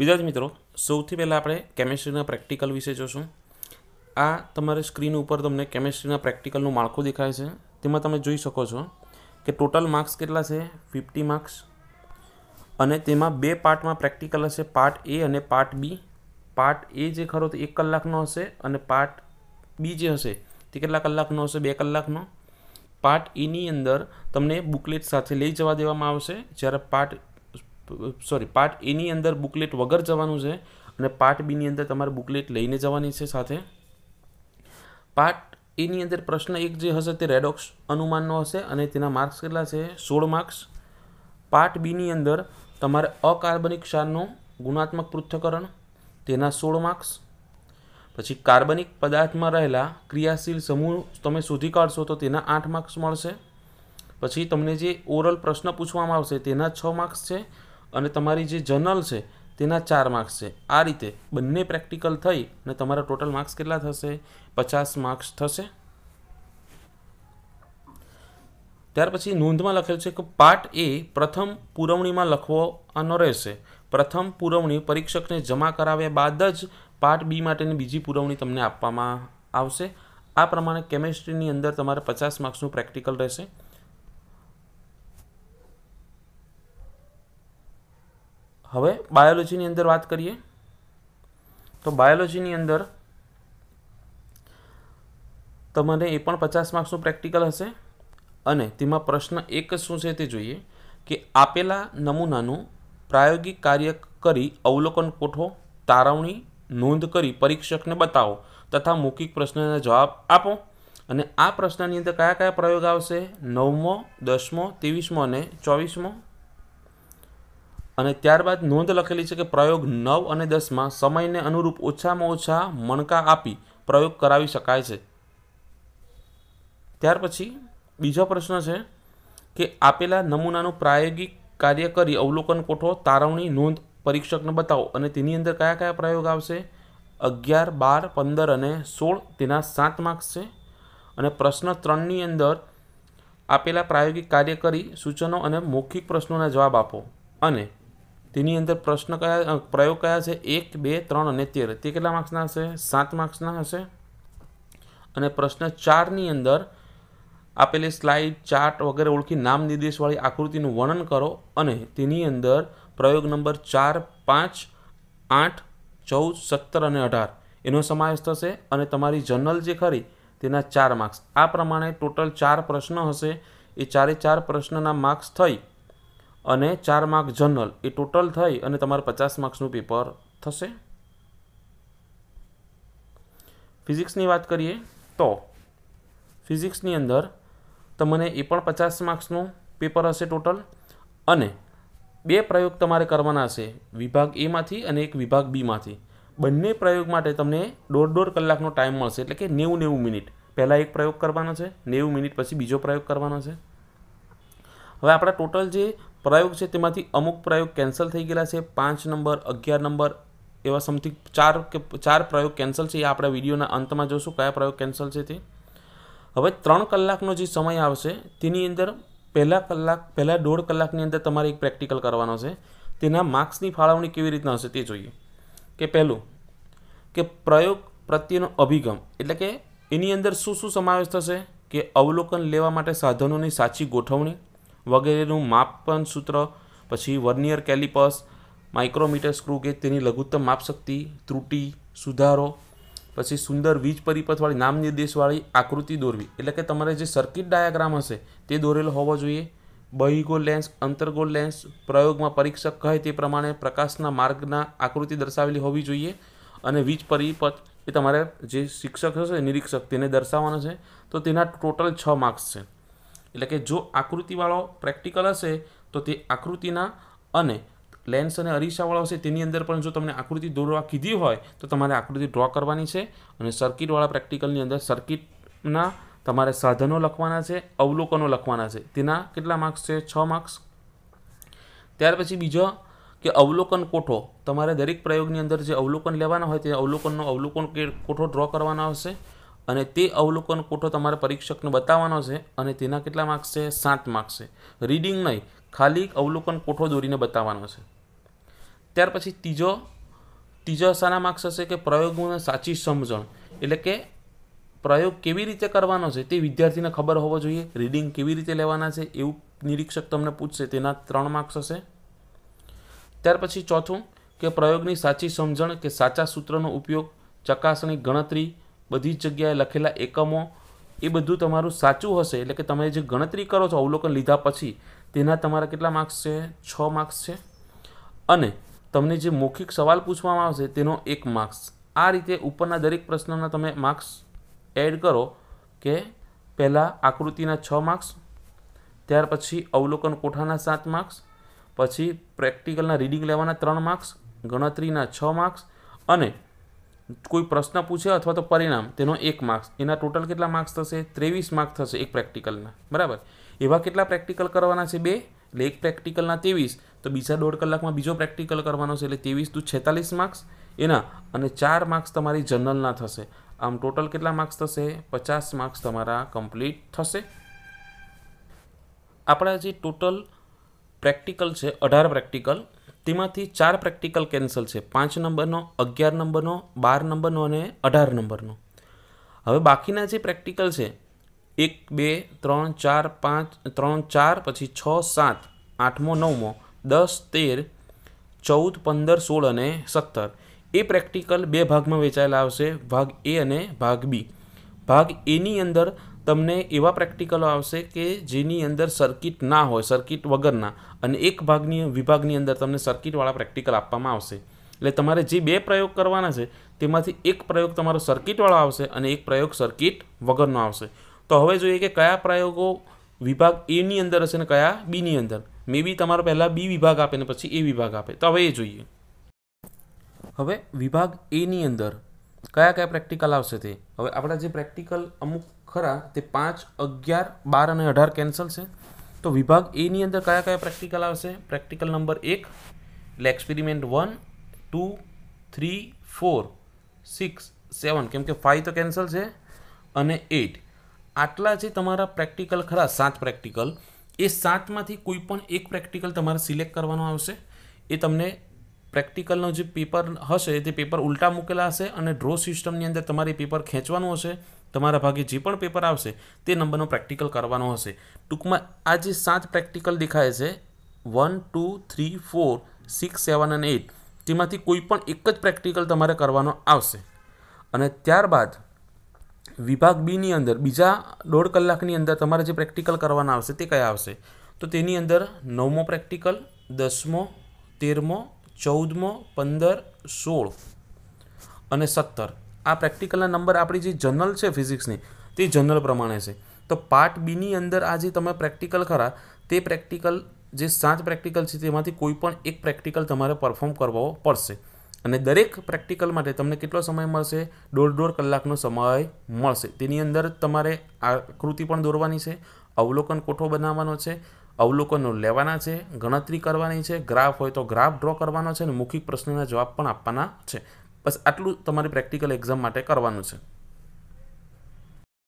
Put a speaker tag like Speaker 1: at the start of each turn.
Speaker 1: વિદ્યાર્થી મિત્રો સૌથી પહેલાં આપણે કેમેસ્ટ્રીના પ્રેક્ટિકલ વિશે જોશું આ તમારે સ્ક્રીન ઉપર તમને કેમેસ્ટ્રીના પ્રેક્ટિકલનું માળખું દેખાય છે તેમાં તમે જોઈ શકો છો કે ટોટલ માર્ક્સ કેટલા છે ફિફ્ટી માર્ક્સ અને તેમાં બે પાર્ટમાં પ્રેક્ટિકલ હશે પાર્ટ એ અને પાર્ટ બી પાર્ટ એ જે ખરો તે એક કલાકનો હશે અને પાર્ટ બી જે હશે તે કેટલા કલાકનો હશે બે કલાકનો પાર્ટ એની અંદર તમને બુકલેટ સાથે લઈ જવા દેવામાં આવશે જ્યારે પાર્ટ સોરી પાર્ટ એની અંદર બુકલેટ વગર જવાનું છે અને પાર્ટ બીની અંદર તમારે બુકલેટ લઈને જવાની છે સાથે પાર્ટ એની અંદર પ્રશ્ન એક જે હશે તે રેડોક્સ અનુમાનનો હશે અને તેના માર્ક્સ કેટલા છે સોળ માર્ક્સ પાર્ટ બીની અંદર તમારે અકાર્બનિક ક્ષારનું ગુણાત્મક પૃથ્થકરણ તેના સોળ માર્ક્સ પછી કાર્બનિક પદાર્થમાં રહેલા ક્રિયાશીલ સમૂહ તમે શોધી કાઢશો તો તેના આઠ માર્ક્સ મળશે પછી તમને જે ઓરલ પ્રશ્ન પૂછવામાં આવશે તેના છ માર્ક્સ છે અને તમારી જે જર્નલ છે તેના ચાર માર્ક્સ છે આ રીતે બંને પ્રેક્ટિકલ થઈ અને તમારા ટોટલ માર્ક્સ કેટલા થશે પચાસ માર્ક્સ થશે ત્યાર પછી નોંધમાં લખેલ છે કે પાર્ટ એ પ્રથમ પુરવણીમાં લખવાનો રહેશે પ્રથમ પુરવણી પરીક્ષકને જમા કરાવ્યા બાદ જ પાર્ટ બી માટેની બીજી પુરવણી તમને આપવામાં આવશે આ પ્રમાણે કેમેસ્ટ્રીની અંદર તમારે પચાસ માર્ક્સનું પ્રેક્ટિકલ રહેશે હવે બાયોલોજીની અંદર વાત કરીએ તો બાયોલોજીની અંદર તમારે એ પણ પચાસ માર્ક્સનું પ્રેક્ટિકલ હશે અને તેમાં પ્રશ્ન એક જ શું છે તે જોઈએ કે આપેલા નમૂનાનું પ્રાયોગિક કાર્ય કરી અવલોકન કોઠો તારવણી નોંધ કરી પરીક્ષકને બતાવો તથા મૌખિક પ્રશ્નના જવાબ આપો અને આ પ્રશ્નની અંદર કયા કયા પ્રયોગ આવશે નવમો દસમો ત્રેવીસમો અને ચોવીસમો અને ત્યારબાદ નોંધ લખેલી છે કે પ્રયોગ નવ અને દસમાં સમયને અનુરૂપ ઓછામાં ઓછા મણકા આપી પ્રયોગ કરાવી શકાય છે ત્યાર પછી બીજો પ્રશ્ન છે કે આપેલા નમૂનાનું પ્રાયોગિક કાર્ય કરી અવલોકન કોઠો તારવણી નોંધ પરીક્ષકને બતાવો અને તેની અંદર કયા કયા પ્રયોગ આવશે અગિયાર બાર પંદર અને સોળ તેના સાત માર્ક્સ છે અને પ્રશ્ન ત્રણની અંદર આપેલા પ્રાયોગિક કાર્ય કરી સૂચનો અને મૌખિક પ્રશ્નોના જવાબ આપો અને તેની અંદર પ્રશ્ન કયા પ્રયોગ કયા છે એક બે ત્રણ અને તેર તે કેટલા માર્ક્સના હશે સાત માર્ક્સના હશે અને પ્રશ્ન ચારની અંદર આપેલી સ્લાઇડ ચાર્ટ વગેરે ઓળખી નામ નિર્દેશવાળી આકૃતિનું વર્ણન કરો અને તેની અંદર પ્રયોગ નંબર ચાર પાંચ આઠ ચૌદ સત્તર અને અઢાર એનો સમાવેશ થશે અને તમારી જનરલ જે ખરી તેના ચાર માર્ક્સ આ પ્રમાણે ટોટલ ચાર પ્રશ્ન હશે એ ચારે ચાર પ્રશ્નના માર્ક્સ થઈ અને ચાર માર્ક જનરલ એ ટોટલ થઈ અને તમારે પચાસ માર્ક્સનું પેપર થશે ફિઝિક્સની વાત કરીએ તો ફિઝિક્સની અંદર તમને એ પણ પચાસ માર્ક્સનું પેપર હશે ટોટલ અને બે પ્રયોગ તમારે કરવાના હશે વિભાગ એમાંથી અને એક વિભાગ બીમાંથી બંને પ્રયોગ માટે તમને દોઢ દોઢ કલાકનો ટાઈમ મળશે એટલે કે નેવું નેવું મિનિટ પહેલાં એક પ્રયોગ કરવાનો છે નેવું મિનિટ પછી બીજો પ્રયોગ કરવાનો છે હવે આપણા ટોટલ જે પ્રયોગ છે તેમાંથી અમુક પ્રયોગ કેન્સલ થઈ ગયેલા છે પાંચ નંબર અગિયાર નંબર એવા સમથિંગ ચાર કે ચાર પ્રયોગ કેન્સલ છે એ આપણા વિડીયોના અંતમાં જોશું કયા પ્રયોગ કેન્સલ છે તે હવે ત્રણ કલાકનો જે સમય આવશે તેની અંદર પહેલા કલાક પહેલાં દોઢ કલાકની અંદર તમારે એક પ્રેક્ટિકલ કરવાનો છે તેના માર્ક્સની ફાળવણી કેવી રીતના હશે તે જોઈએ કે પહેલું કે પ્રયોગ પ્રત્યેનો અભિગમ એટલે કે એની અંદર શું શું સમાવેશ થશે કે અવલોકન લેવા માટે સાધનોની સાચી ગોઠવણી વગેરેનું માપન સૂત્ર પછી vernier callipers micrometer screw gauge તેની લઘુત્તમ માપશક્તિ ત્રુટી સુધારો પછી સુંદર વીજ પરિપથવાળી નામ નિર્દેશવાળી આકૃતિ દોરવી એટલે કે તમારે જે સર્કિટ ડાયાગ્રામ હશે તે દોરેલો હોવો જોઈએ બહિગોળ લેન્સ અંતર્ગોળ લેન્સ પ્રયોગમાં પરીક્ષક કહે તે પ્રમાણે પ્રકાશના માર્ગના આકૃતિ દર્શાવેલી હોવી જોઈએ અને વીજ પરિપથ એ તમારે જે શિક્ષક હશે નિરીક્ષક તેને દર્શાવવાનો છે તો તેના ટોટલ છ માર્ક્સ છે એટલે કે જો આકૃતિવાળો પ્રેક્ટિકલ હશે તો તે આકૃતિના અને લેન્સ અને અરીસાવાળો હશે તેની અંદર પણ જો તમને આકૃતિ દોરવા કીધી હોય તો તમારે આકૃતિ ડ્રો કરવાની છે અને સર્કિટવાળા પ્રેક્ટિકલની અંદર સર્કિટના તમારે સાધનો લખવાના છે અવલોકનો લખવાના છે તેના કેટલા માર્ક્સ છે છ માર્ક્સ ત્યાર પછી બીજો કે અવલોકન કોઠો તમારે દરેક પ્રયોગની અંદર જે અવલોકન લેવાના હોય તે અવલોકનનો અવલોકન કે કોઠો ડ્રો કરવાના આવશે અને તે અવલોકન કોઠો તમારે પરીક્ષકને બતાવવાનો છે અને તેના કેટલા માર્ક્સ છે સાત માર્ક્સ છે રીડિંગ નહીં ખાલી અવલોકન કોઠો દોરીને બતાવવાનો છે ત્યાર પછી ત્રીજો ત્રીજો સારા માર્ક્સ હશે કે પ્રયોગોને સાચી સમજણ એટલે કે પ્રયોગ કેવી રીતે કરવાનો છે તે વિદ્યાર્થીને ખબર હોવો જોઈએ રીડિંગ કેવી રીતે લેવાના છે એવું નિરીક્ષક તમને પૂછશે તેના ત્રણ માર્ક્સ હશે ત્યાર પછી ચોથું કે પ્રયોગની સાચી સમજણ કે સાચા સૂત્રનો ઉપયોગ ચકાસણી ગણતરી બધી જ જગ્યાએ લખેલા એકમો એ બધું તમારું સાચું હશે એટલે કે તમે જે ગણતરી કરો છો અવલોકન લીધા પછી તેના તમારા કેટલા માર્ક્સ છે છ માર્ક્સ છે અને તમને જે મૌખિક સવાલ પૂછવામાં આવશે તેનો એક માર્ક્સ આ રીતે ઉપરના દરેક પ્રશ્નના તમે માર્ક્સ એડ કરો કે પહેલાં આકૃતિના છ માર્ક્સ ત્યાર પછી અવલોકન કોઠાના સાત માર્ક્સ પછી પ્રેક્ટિકલના રીડિંગ લેવાના ત્રણ માર્ક્સ ગણતરીના છ માર્ક્સ અને કોઈ પ્રશ્ન પૂછે અથવા તો પરિણામ તેનો એક માર્ક્સ એના ટોટલ કેટલા માર્ક્સ થશે ત્રેવીસ માર્ક્સ થશે એક પ્રેક્ટિકલના બરાબર એવા કેટલા પ્રેક્ટિકલ કરવાના છે બે એટલે એક પ્રેક્ટિકલના ત્રેવીસ તો બીજા દોઢ કલાકમાં બીજો પ્રેક્ટિકલ કરવાનો છે એટલે ત્રેવીસ ટુ છેતાલીસ માર્ક્સ એના અને ચાર માર્ક્સ તમારી જનરલના થશે આમ ટોટલ કેટલા માર્ક્સ થશે પચાસ માર્ક્સ તમારા કમ્પ્લીટ થશે આપણા જે ટોટલ પ્રેક્ટિકલ છે અઢાર પ્રેક્ટિકલ તેમાંથી ચાર પ્રેક્ટિકલ કેન્સલ છે પાંચ નંબરનો અગિયાર નંબરનો બાર નંબરનો અને અઢાર નંબરનો હવે બાકીના જે પ્રેક્ટિકલ છે એક બે ત્રણ ચાર પાંચ ત્રણ ચાર પછી છ સાત આઠમો નવમો દસ તેર ચૌદ પંદર સોળ અને સત્તર એ પ્રેક્ટિકલ બે ભાગમાં વેચાયેલા આવશે ભાગ એ અને ભાગ બી ભાગ એની અંદર તમને એવા પ્રેક્ટિકલો આવશે કે જેની અંદર સર્કિટ ના હોય સર્કિટ વગરના અને એક ભાગની વિભાગની અંદર તમને સર્કિટવાળા પ્રેક્ટિકલ આપવામાં આવશે એટલે તમારે જે બે પ્રયોગ કરવાના છે તેમાંથી એક પ્રયોગ તમારો સર્કિટવાળો આવશે અને એક પ્રયોગ સર્કિટ વગરનો આવશે તો હવે જોઈએ કે કયા પ્રયોગો વિભાગ એની અંદર હશે ને કયા બીની અંદર મે બી તમારો પહેલાં બી વિભાગ આપે ને પછી એ વિભાગ આપે તો હવે એ જોઈએ હવે વિભાગ એની અંદર કયા કયા પ્રેક્ટિકલ આવશે તે હવે આપણા જે પ્રેક્ટિકલ અમુક ખરા તે પાંચ અગિયાર બાર અને અઢાર કેન્સલ છે તો વિભાગ એની અંદર કયા કયા પ્રેક્ટિકલ આવશે પ્રેક્ટિકલ નંબર એક એટલે experiment one two three four six seven કેમ કે ફાઇવ તો કેન્સલ છે અને એટ આટલા જે તમારા પ્રેક્ટિકલ ખરા સાત પ્રેક્ટિકલ એ સાતમાંથી કોઈ પણ એક પ્રેક્ટિકલ તમારે સિલેક્ટ કરવાનો આવશે એ તમને પ્રેક્ટિકલનો જે પેપર હશે તે પેપર ઉલટા મૂકેલા હશે અને ડ્રો સિસ્ટમની અંદર તમારે પેપર ખેંચવાનું હશે તમારા ભાગે જે પણ પેપર આવશે તે નંબરનો પ્રેક્ટિકલ કરવાનો હશે ટૂંકમાં આ જે સાત પ્રેક્ટિકલ દેખાય છે one two three four six seven અને એટ તેમાંથી કોઈ પણ એક જ પ્રેક્ટિકલ તમારે કરવાનો આવશે અને ત્યારબાદ વિભાગ બીની અંદર બીજા દોઢ કલાકની અંદર તમારે જે પ્રેક્ટિકલ કરવાના આવશે તે કયા આવશે તો તેની અંદર નવમો પ્રેક્ટિકલ દસમો તેરમો ચૌદમો પંદર સોળ અને સત્તર આ પ્રેક્ટિકલના નંબર આપણી જે જનરલ છે ફિઝિક્સની તે જનરલ પ્રમાણે છે તો પાર્ટ બીની અંદર આ જે તમે પ્રેક્ટિકલ ખરા તે પ્રેક્ટિકલ જે સાત પ્રેક્ટિકલ છે તેમાંથી કોઈ પણ એક પ્રેક્ટિકલ તમારે પરફોર્મ કરવો પડશે અને દરેક પ્રેક્ટિકલ માટે તમને કેટલો સમય મળશે દોઢ દોઢ કલાકનો સમય મળશે તેની અંદર તમારે આકૃતિ પણ દોરવાની છે અવલોકન કોઠો બનાવવાનો છે અવલોકનો લેવાના છે ગણતરી કરવાની છે ગ્રાફ હોય તો ગ્રાફ ડ્રો કરવાનો છે અને મુખિક પ્રશ્નના જવાબ પણ આપવાના છે બસ આટલું તમારે પ્રેક્ટિકલ એક્ઝામ માટે કરવાનું છે